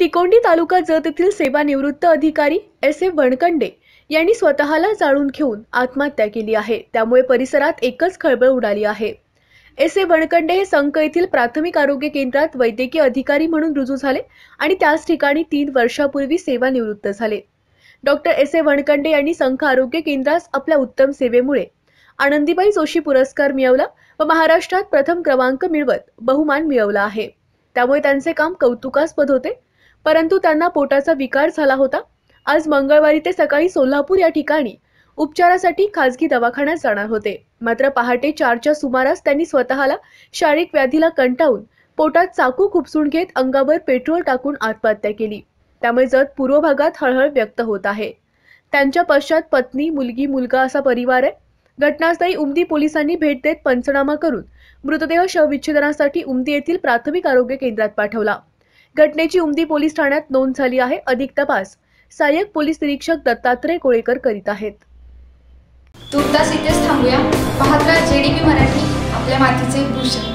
तिकोंडी तालुका जत येथील सेवानिवृत्त अधिकारी एस ए वणकंडे यांनी स्वतःला जाळून घेऊन आत्महत्या केली आहे त्यामुळे परिसरात एकच खळबळ उडाली आहे एस ए वणकंडे हे संक येथील प्राथमिक आरोग्य केंद्रात वैद्यकीय अधिकारी म्हणून रुजू झाले आणि त्याच ठिकाणी तीन वर्षापूर्वी सेवानिवृत्त झाले डॉक्टर एस ए वणकंडे यांनी संख आरोग्य केंद्रास आपल्या उत्तम सेवेमुळे आनंदीबाई जोशी पुरस्कार मिळवला व महाराष्ट्रात प्रथम क्रमांक मिळवत बहुमान मिळवला आहे त्यामुळे त्यांचे काम कौतुकास्पद होते परंतु त्यांना पोटाचा विकार झाला होता आज मंगळवारी ते सकाळी सोलापूर या ठिकाणी उपचारासाठी खासगी दवाखान्यात जाणार होते मात्र पहाटे चारच्या सुमारास त्यांनी स्वतःला शारीरिक व्याधीला कंटाळून पोटात चाकू खुपसून घेत अंगावर पेट्रोल टाकून आत्महत्या केली त्यामुळे जत पूर्व भागात हळहळ व्यक्त होत आहे त्यांच्या पश्चात पत्नी मुलगी मुलगा असा परिवार आहे घटनास्थळी उमदी पोलिसांनी भेट देत पंचनामा करून मृतदेह शवविच्छेदनासाठी उमदी येथील प्राथमिक आरोग्य केंद्रात पाठवला घटनेची उमदी पोलीस ठाण्यात नोंद झाली आहे अधिक तपास सहाय्यक पोलीस निरीक्षक दत्तात्रय कोळेकर करीत आहेत तुर्तास इथेच थांबूया पाहत राहा मराठी आपल्या मातीचे भूषण